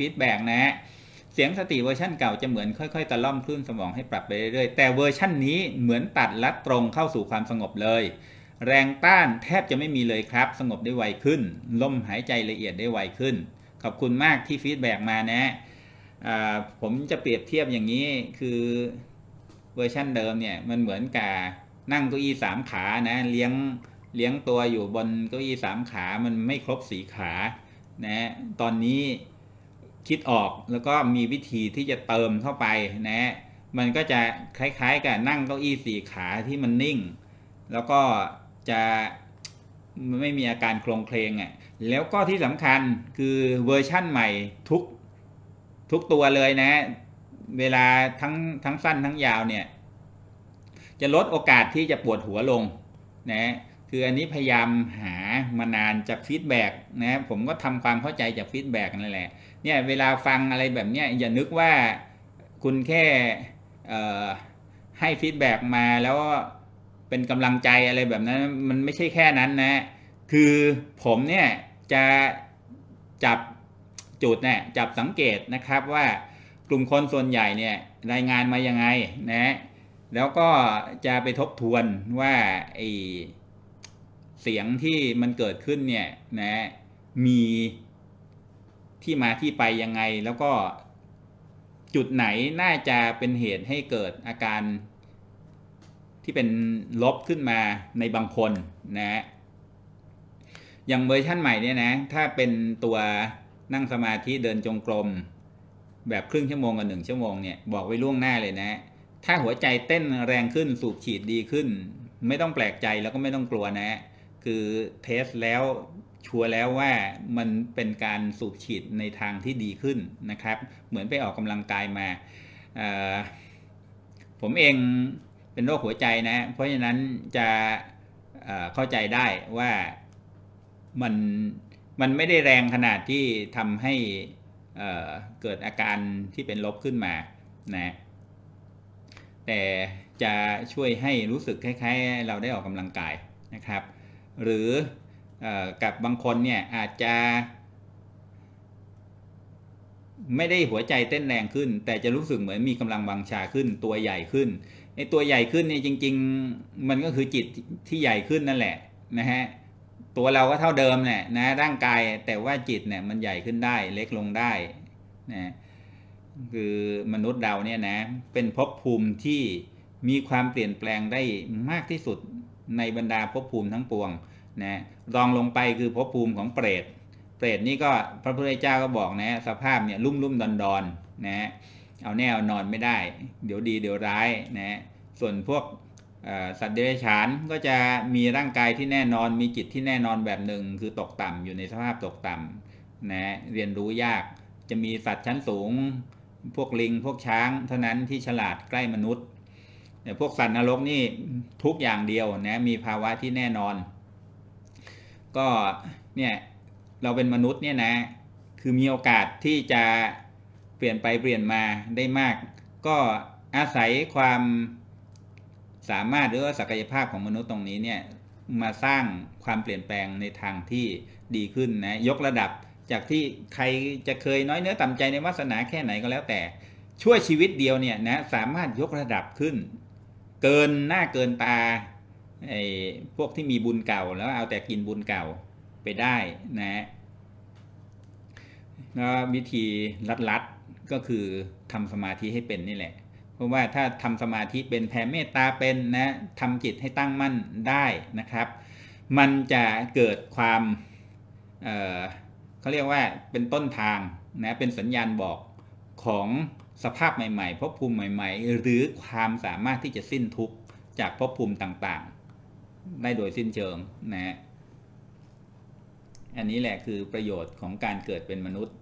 ฟีดแบ็กนะฮะเสียงสติเวอร์ชั่นเก่าจะเหมือนค่อย ๆตะล่อมคลื่นสมองให้ปรับไปเรื่อย ๆ แต่เวอร์ชั่นนี้เหมือนตัดลัดตรงเข้าสู่ความสงบเลย แรงต้านแทบจะไม่มีเลยครับ สงบได้ไวขึ้นลมหายใจละเอียดได้ไวขึ้น ขอบคุณมากที่ฟีดแบ็กมานะผมจะเปรียบเทียบอย่างนี้ คือเวอร์ชั่นเดิมเนี่ยมันเหมือนกับนั่งเก้าอี้สามขานะ เลี้ยงเลี้ยงตัวอยู่บนเก้าอี้สามขามันไม่ครบสีขานะตอนนี้คิดออกแล้วก็มีวิธีที่จะเติมเข้าไปนะ มันก็จะคล้ายๆ กับนั่งเก้าอี้สี่ขาที่มันนิ่ง แล้วก็จะไม่มีอาการโครงเคลงอ่ะ แล้วก็ที่สำคัญคือเวอร์ชั่นใหม่ทุกทุกตัวเลยนะ เวลาทั้งทั้งสั้นทั้งยาวเนี่ย จะลดโอกาสที่จะปวดหัวลง นะคืออันนี้พยายามหามานานจากฟีดแบ็กนะผมก็ทำความเข้าใจจากฟีดแบ็กนั่นแหละเนี่ยเวลาฟังอะไรแบบเนี้ยอย่านึกว่าคุณแค่ให้ฟีดแบ็กมาแล้วเป็นกำลังใจอะไรแบบนั้นมันไม่ใช่แค่นั้นนะ คือผมเนี่ยจะจับจุดเนี่ยจับสังเกตนะครับว่ากลุ่มคนส่วนใหญ่เนี่ยรายงานมายังไงนะแล้วก็จะไปทบทวนว่าไอเสียงที่มันเกิดขึ้นเนี่ยนะมีที่มาที่ไปยังไง แล้วก็จุดไหนน่าจะเป็นเหตุให้เกิดอาการ ที่เป็นลบขึ้นมาในบางคนนะอย่างเวอร์ชั่นใหม่เนี่ยนะ ถ้าเป็นตัวนั่งสมาธิเดินจงกรมแบบครึ่งชั่วโมงกับหนึ่งชั่วโมงเนี่ย บอกไว้ล่วงหน้าเลยนะ ถ้าหัวใจเต้นแรงขึ้น สูบฉีดดีขึ้น ไม่ต้องแปลกใจแล้วก็ไม่ต้องกลัวนะคือเทสแล้วชัวร์แล้วว่ามันเป็นการสูบฉีดในทางที่ดีขึ้นนะครับ เหมือนไปออกกำลังกายมา ผมเองเป็นโรคหัวใจนะ เพราะฉะนั้นจะเข้าใจได้ว่ามันมันไม่ได้แรงขนาดที่ทำให้เกิดอาการที่เป็นลบขึ้นมานะแต่จะช่วยให้รู้สึกคล้าย ๆ เราได้ออกกำลังกายนะครับหรืออกับบางคนเนี่ยอาจจะ ไม่ได้หัวใจเต้นแรงขึ้น แต่จะรู้สึกเหมือนมีกำลังวังชาขึ้นตัวใหญ่ขึ้นไอตัวใหญ่ขึ้นเนี่ยจริง ๆมันก็คือจิตที่ใหญ่ขึ้นนั่นแหละนะฮะตัวเราก็เท่าเดิมเนี่ยนะร่างกายแต่ว่าจิตเนี่ยมันใหญ่ขึ้นได้เล็กลงได้นะคือมนุษย์เราเนี่ยนะเป็นภพภูมิที่มีความเปลี่ยนแปลงได้มากที่สุดในบรรดาภพภูมิทั้งปวงนะรองลงไปคือภพภูมิของเปรตเปรตนี่ก็พระพุทธเจ้าก็บอกนะสภาพเนี่ยลุ่มลุ่มดอนดอนนะเอาแน่นอนไม่ได้ เดี๋ยวดีเดี๋ยวร้ายนะส่วนพวกสัตว์เดรัจฉานก็จะมีร่างกายที่แน่นอนมีจิตที่แน่นอนแบบหนึ่งคือตกต่ำอยู่ในสภาพตกต่ำนะเรียนรู้ยากจะมีสัตว์ชั้นสูง พวกลิงพวกช้างเท่านั้นที่ฉลาดใกล้มนุษย์เนี่ยพวกสัตว์นรกนี่ทุกอย่างเดียวนะมีภาวะที่แน่นอน ก็เนี่ยเราเป็นมนุษย์เนี่ยนะคือมีโอกาสที่จะเปลี่ยนไปเปลี่ยนมาได้มาก ก็อาศัยความสามารถหรือว่าศักยภาพของมนุษย์ตรงนี้เนี่ยมาสร้างความเปลี่ยนแปลงในทางที่ดีขึ้นนะยกระดับจากที่ใครจะเคยน้อยเนื้อต่ำใจในวาสนาแค่ไหนก็แล้ว แต่ช่วยชีวิตเดียวเนี่ยนะสามารถยกระดับขึ้นเกินหน้าเกินตาไอ้พวกที่มีบุญเก่าแล้วเอาแต่กินบุญเก่าไปได้นะแล้ววิธีรัดๆก็คือทำสมาธิให้เป็นนี่แหละ เพราะว่าถ้าทำสมาธิเป็นแผ่เมตตาเป็นนะทำจิตให้ตั้งมั่นได้นะครับ มันจะเกิดความเเขาเรียกว่าเป็นต้นทางนะเป็นสัญญาณบอกของสภาพใหม่ๆ ภพภูมิใหม่ๆ หรือความสามารถที่จะสิ้นทุกข์จากภพภูมิต่างๆ ได้โดยสิ้นเชิงนะฮะอันนี้แหละคือประโยชน์ของการเกิดเป็นมนุษย์